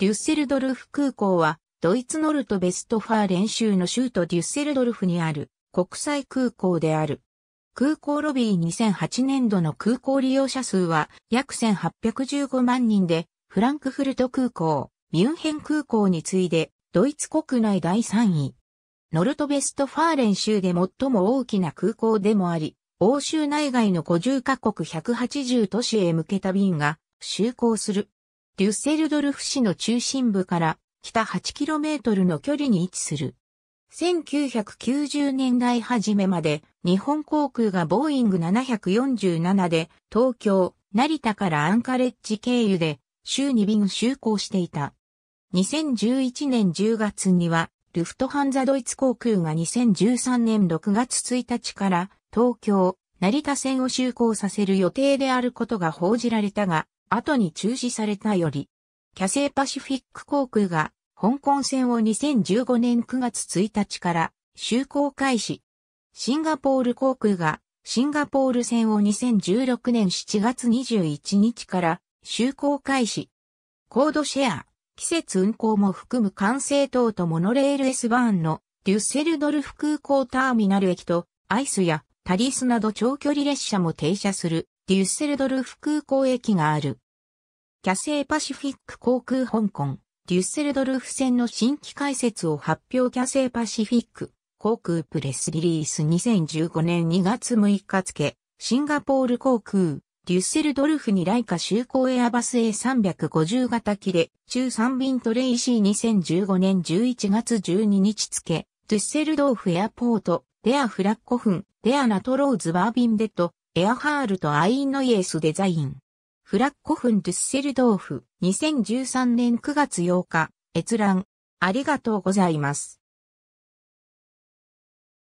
デュッセルドルフ空港は、ドイツノルトベストファー練習の州都デュッセルドルフにある国際空港である。空港ロビー2008年度の空港利用者数は約1815万人で、フランクフルト空港、ミュンヘン空港に次いで、ドイツ国内第3位。ノルトベストファー練習で最も大きな空港でもあり、欧州内外の50カ国180都市へ向けた便が就航する。デュッセルドルフ市の中心部から北 8km の距離に位置する。1990年代初めまで日本航空がボーイング747で東京、成田からアンカレッジ経由で週2便就航していた。2011年10月にはルフトハンザドイツ航空が2013年6月1日から東京、成田線を就航させる予定であることが報じられたが、後に中止されたより、キャセイパシフィック航空が香港線を2015年9月1日から就航開始。シンガポール航空がシンガポール線を2016年7月21日から就航開始。コードシェア、季節運行も含む管制塔とモノレール S バーンのデュッセルドルフ空港ターミナル駅とアイスやタリスなど長距離列車も停車するデュッセルドルフ空港駅がある。キャセイパシフィック航空香港、デュッセルドルフ線の新規開設を発表キャセイパシフィック航空プレスリリース2015年2月6日付、シンガポール航空、デュッセルドルフに来華就航エアバス A350 型機で、中3便トレイシー2015年11月12日付、デュッセルドーフエアポート、デアフラッコフン、デアナトローズバービンデッド、エアハールとアインノイエースデザイン。フラッコフン・ドゥッセルドーフ、2013年9月8日、閲覧、ありがとうございます。